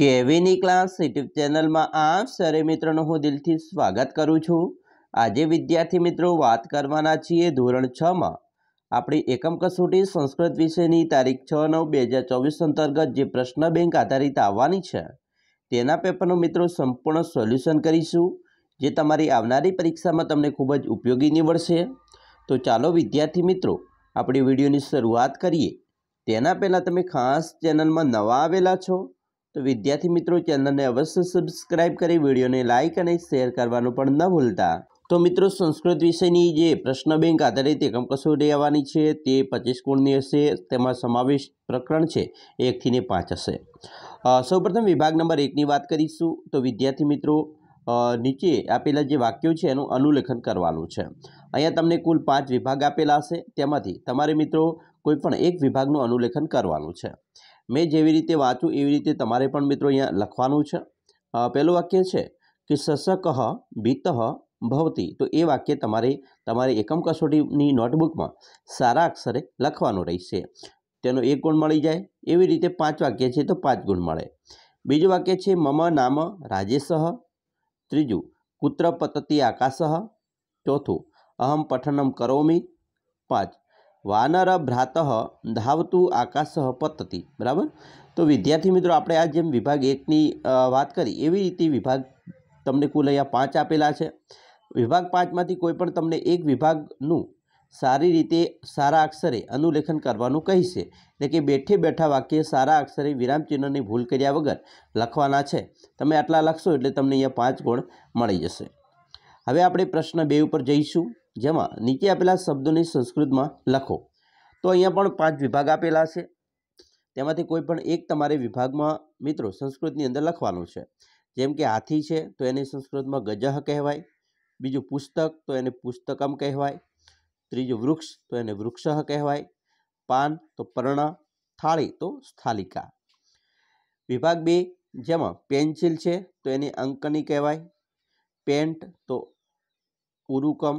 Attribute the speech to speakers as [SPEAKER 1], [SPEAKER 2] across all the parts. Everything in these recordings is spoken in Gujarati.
[SPEAKER 1] કેવીની ક્લાસ યુટ્યુબ ચેનલમાં આપ સરે મિત્રોનું હું દિલથી સ્વાગત કરું છું આજે વિદ્યાર્થી મિત્રો વાત કરવાના છીએ ધોરણ છમાં આપણી એકમ કસોટી સંસ્કૃત વિષયની તારીખ છ નવ બે હજાર ચોવીસ અંતર્ગત જે પ્રશ્ન બેંક આધારિત આવવાની છે તેના પેપરનું મિત્રો સંપૂર્ણ સોલ્યુશન કરીશું જે તમારી આવનારી પરીક્ષામાં તમને ખૂબ જ ઉપયોગી નીવડશે તો ચાલો વિદ્યાર્થી મિત્રો આપણી વિડીયોની શરૂઆત કરીએ તેના પહેલાં તમે ખાસ ચેનલમાં નવા આવેલા છો તો વિદ્યાર્થી મિત્રો ચેનલને અવશ્ય સબસ્ક્રાઇબ કરી વિડીયોને લાઇક અને શેર કરવાનું પણ ન ભૂલતા તો મિત્રો સંસ્કૃત વિષયની જે પ્રશ્ન બેંક આધારિત એકમ કસોટી આવવાની છે તે પચીસ ગુણની હશે તેમાં સમાવેશ પ્રકરણ છે એકથી ને પાંચ હશે સૌપ્રથમ વિભાગ નંબર એકની વાત કરીશું તો વિદ્યાર્થી મિત્રો નીચે આપેલા જે વાક્યો છે એનું અનુલેખન કરવાનું છે અહીંયા તમને કુલ પાંચ વિભાગ આપેલા હશે તેમાંથી તમારે મિત્રો કોઈપણ એક વિભાગનું અનુલેખન કરવાનું છે મેં જેવી રીતે વાંચું એવી રીતે તમારે પણ મિત્રો અહીંયા લખવાનું છે પહેલું વાક્ય છે કે સશક ભીતઃ ભવતી તો એ વાક્ય તમારે તમારી એકમ કસોટીની નોટબુકમાં સારા અક્ષરે લખવાનું રહેશે તેનો એક ગુણ મળી જાય એવી રીતે પાંચ વાક્ય છે તો પાંચ ગુણ મળે બીજું વાક્ય છે મમ નામ રાજેશ ત્રીજું કુત્ર પતતી આકાશ ચોથું અહમ પઠનમ કરોમી પાંચ વાનર ભ્રાત ધાવતું આકાશ પતતી બરાબર તો વિદ્યાર્થી મિત્રો આપણે આ જેમ વિભાગ એકની વાત કરી એવી રીતે વિભાગ તમને કુલ અહીંયા પાંચ આપેલા છે વિભાગ પાંચમાંથી કોઈ પણ તમને એક વિભાગનું સારી રીતે સારા અક્ષરે અનુલેખન કરવાનું કહીશે એટલે કે બેઠે બેઠા વાક્ય સારા અક્ષરે વિરામચિહ્નની ભૂલ કર્યા વગર લખવાના છે તમે આટલા લખશો એટલે તમને અહીંયા પાંચ ગુણ મળી જશે હવે આપણે પ્રશ્ન બે ઉપર જઈશું જેમાં નીચે આપેલા શબ્દોને સંસ્કૃતમાં લખો તો અહીંયા પણ પાંચ વિભાગ આપેલા છે તેમાંથી કોઈ પણ એક તમારે વિભાગમાં મિત્રો સંસ્કૃતની અંદર લખવાનું છે જેમ કે હાથી છે તો એને સંસ્કૃતમાં ગજહ કહેવાય બીજું પુસ્તક તો એને પુસ્તકમ કહેવાય ત્રીજું વૃક્ષ તો એને વૃક્ષ કહેવાય પાન તો પર્ણ થાળી તો સ્થાલિકા વિભાગ બે જેમાં પેન્સિલ છે તો એને અંકની કહેવાય પેન્ટ તો ઉરુકમ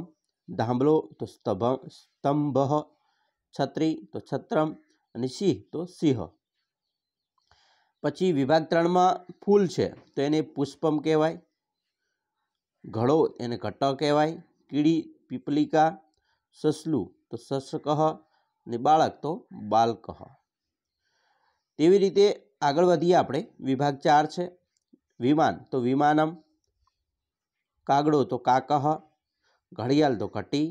[SPEAKER 1] ધાંબલો તો સ્તભ સ્તંભ છત્રી તો છત્રમ અને સિંહ તો સિંહ પછી વિભાગ ત્રણમાં ફૂલ છે તો એને પુષ્પમ કહેવાય ઘડો એને ઘટ કહેવાય કીડી પીપલિકા સસલું તો સસકહ અને બાળક તો બાલકહ તેવી રીતે આગળ વધીએ આપણે વિભાગ ચાર છે વિમાન તો વિમાનમ કાગડો તો કાકહ ઘડિયાળ તો ઘટી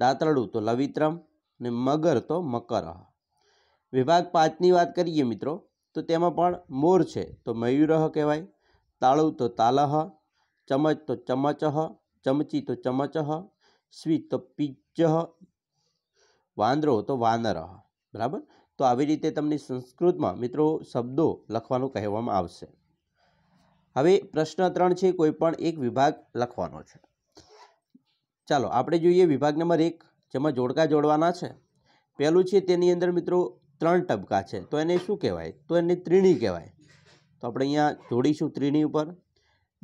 [SPEAKER 1] દાતરડું તો લવિત્રમ ને મગર તો મકર વિભાગ પાંચની વાત કરીએ મિત્રો તો તેમાં પણ મોર છે તો મયુરહ કહેવાય તાળું તો તાલહ ચમચ તો ચમચહ ચમચી તો ચમચહ સ્વીટ તો પીજહ વાંદરો તો વાનર બરાબર તો આવી રીતે તમને સંસ્કૃતમાં મિત્રો શબ્દો લખવાનું કહેવામાં આવશે હવે પ્રશ્ન ત્રણ છે કોઈ પણ એક વિભાગ લખવાનો છે ચાલો આપણે જોઈએ વિભાગ નંબર એક જેમાં જોડકા જોડવાના છે પહેલું છે તેની અંદર મિત્રો ત્રણ ટબકા છે તો એને શું કહેવાય તો એને ત્રીણી કહેવાય તો આપણે અહીંયા જોડીશું ત્રીણી ઉપર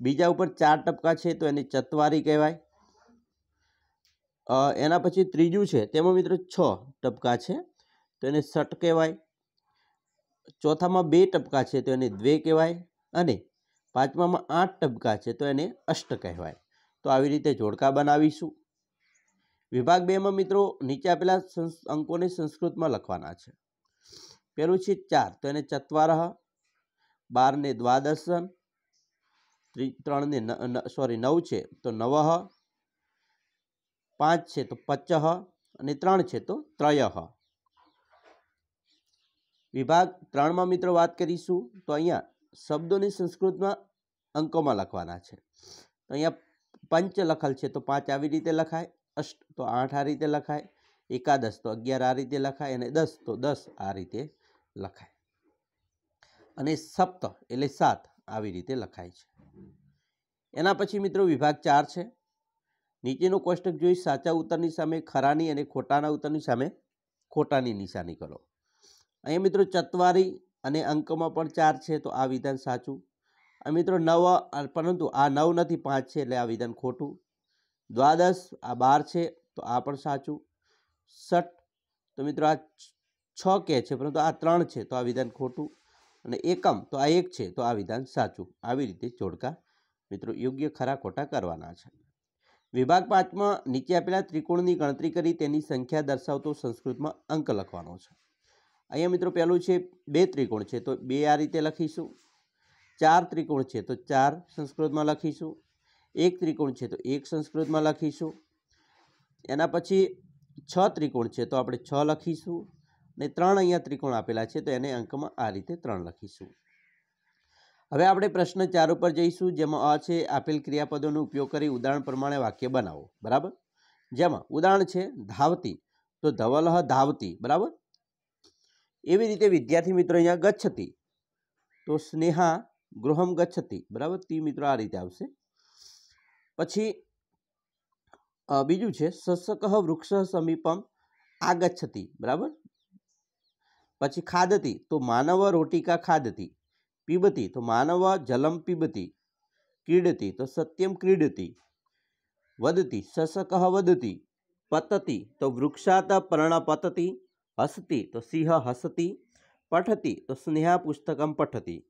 [SPEAKER 1] બીજા ઉપર ચાર ટપકા છે તો એને ચતવારી કહેવાય એના પછી ત્રીજું છે તેમાં મિત્રો છ ટપકા છે તો એને સટ કહેવાય ચોથામાં બે ટપકા છે તો એને દ્વે કહેવાય અને પાંચમામાં આઠ ટપકા છે તો એને અષ્ટ કહેવાય તો આવી રીતે જોડકા બનાવીશું વિભાગ બેમાં મિત્રો નીચે આપેલા અંકોને સંસ્કૃતમાં લખવાના છે પહેલું છે ચાર તો એને ચત્વારહ બારને દ્વાદશન ત્રણને સોરી નવ છે તો નવહ પાંચ છે તો પચહ અને ત્રણ છે તો ત્રયહ વિભાગ ત્રણમાં મિત્રો વાત કરીશું તો અહીંયા શબ્દોને સંસ્કૃતમાં અંકોમાં લખવાના છે તો અહીંયા પંચ લખલ છે તો પાંચ આવી રીતે લખાય અષ્ટ તો આઠ આ રીતે લખાય એકાદશ તો અગિયાર આ રીતે લખાય અને દસ તો દસ આ રીતે લખાય અને સપ્ત એટલે સાત આવી રીતે લખાય છે એના પછી મિત્રો વિભાગ ચાર છે નીચેનું કોષ્ટક જોઈ સાચા ઉત્તરની સામે ખરાની અને ખોટાના ઉત્તરની સામે ખોટાની નિશાની કરો અહીંયા મિત્રો ચતવારી અને અંકમાં પણ ચાર છે તો આ વિધાન સાચું મિત્રો નવ પરંતુ આ નવ નથી પાંચ છે એટલે આ વિધાન ખોટું દ્વાદશ આ બાર છે તો આ પણ સાચું સટ તો મિત્રો આ છ કે છે પરંતુ આ ત્રણ છે તો આ વિધાન ખોટું અને એકમ તો આ એક છે તો આ વિધાન સાચું આવી રીતે જોડકા મિત્રો યોગ્ય ખરા ખોટા કરવાના છે વિભાગ પાંચમાં નીચે આપેલા ત્રિકોણની ગણતરી કરી તેની સંખ્યા દર્શાવતો સંસ્કૃતમાં અંક લખવાનો છે અહીંયા મિત્રો પહેલું છે બે ત્રિકોણ છે તો બે આ રીતે લખીશું ચાર ત્રિકોણ છે તો ચાર સંસ્કૃતમાં લખીશું એક ત્રિકોણ છે તો એક સંસ્કૃતમાં લખીશું એના પછી છ ત્રિકોણ છે તો આપણે છ લખીશું ને ત્રણ અહીંયા ત્રિકોણ આપેલા છે તો એને અંકમાં આ રીતે ત્રણ લખીશું હવે આપણે પ્રશ્ન ચાર ઉપર જઈશું જેમાં અ છે આપેલ ક્રિયાપદોનો ઉપયોગ કરી ઉદાહરણ પ્રમાણે વાક્ય બનાવો બરાબર જેમાં ઉદાહરણ છે ધાવતી તો ધવલહ ધાવતી બરાબર એવી રીતે વિદ્યાર્થી મિત્રો અહીંયા ગચ્છતી તો સ્નેહા गृह गच्छती बराबर ती मित्रों आ रीते पी बीजू सक वृक्ष समीपम आगछती बराबर पची खादती तो मानव रोटिका खादती पीबती तो मानव जलम पीबती क्रीडती तो सत्यम क्रीडती वदती सक वदती पतती तो वृक्षात प्रण पतती हसती तो सिंह हसती पठती तो स्नेहा पुस्तक पठती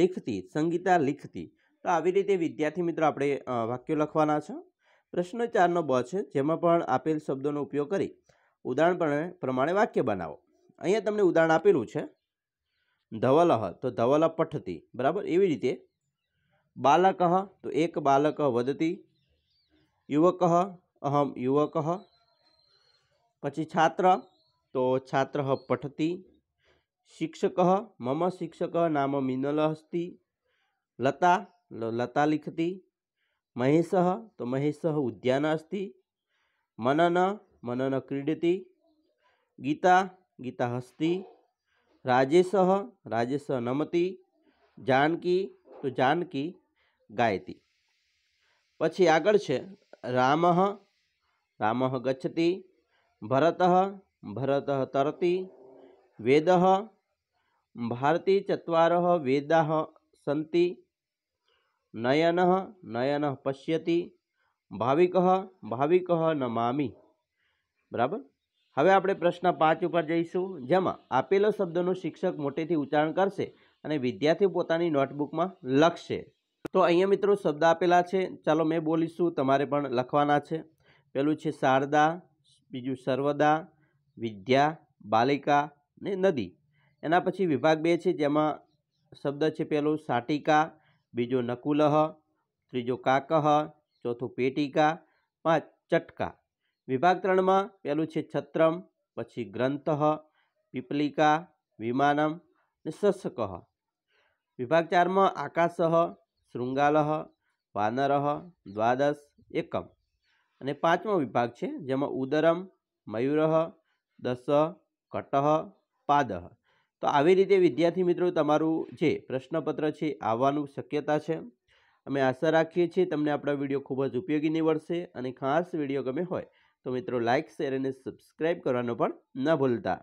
[SPEAKER 1] લિખતી સંગીતા લિખતી તો આવી રીતે વિદ્યાર્થી મિત્રો આપણે વાક્યો લખવાના છે પ્રશ્ન ચારનો બ છે જેમાં પણ આપેલ શબ્દોનો ઉપયોગ કરી ઉદાહરણપણે પ્રમાણે વાક્ય બનાવો અહીંયા તમને ઉદાહરણ આપેલું છે ધવલહ તો ધવલ પઠતી બરાબર એવી રીતે બાલક તો એક બાલક વધતી યુવક અહમ યુવક પછી છાત્ર તો છાત્ર પઠતી शिक्षकः मम शिक्षकः नाम मिनलः अस्ति लता लता लिखति महेशः तु महेशः उद्यानः अस्ति मननः मननः क्रीडति गीता गीता अस्ति राजेशः राजेशः नमति જાનકી તો જાનકી ગાયતી પછી આગળ છે રામ રામ ગચ્છતિ ભરત ભરત તરતી વેદ ભારતી ચર વેદા સંતિ નયન નયન પશ્યતિ ભાવિક ભાવિક નમામી બરાબર હવે આપણે પ્રશ્ન પાંચ ઉપર જઈશું જેમાં આપેલો શબ્દનું શિક્ષક મોટેથી ઉચ્ચારણ કરશે અને વિદ્યાર્થી પોતાની નોટબુકમાં લખશે તો અહીંયા મિત્રો શબ્દ આપેલા છે ચાલો મેં બોલીશું તમારે પણ લખવાના છે પેલું છે શારદા બીજું સર્વદા વિદ્યા બાલિકા ને નદી એના પછી વિભાગ બે છે જેમાં શબ્દ છે પહેલો સાટિકા બીજો નકુલહ ત્રીજો કાકહ ચોથું પેટિકા પાંચ ચટકા વિભાગ ત્રણમાં પહેલું છે છત્રમ પછી ગ્રંથ પીપલિકા વિમાનમ અને શશકહ વિભાગ ચારમાં આકાશહ શૃંગાલહ વાનરહ દ્વાદશ એકમ અને પાંચમો વિભાગ છે જેમાં ઉદરમ મયુરહ દશ કટહ પાદહ તો આવી રીતે વિદ્યાર્થી મિત્રો તમારું જે પ્રશ્નપત્ર છે આવવાનું શક્યતા છે અમે આશા રાખીએ છીએ તમને આપણા વિડીયો ખૂબ જ ઉપયોગી નીવડશે અને ખાસ વિડીયો ગમે હોય તો મિત્રો લાઇક શેર અને સબસ્ક્રાઈબ કરવાનું પણ ન ભૂલતા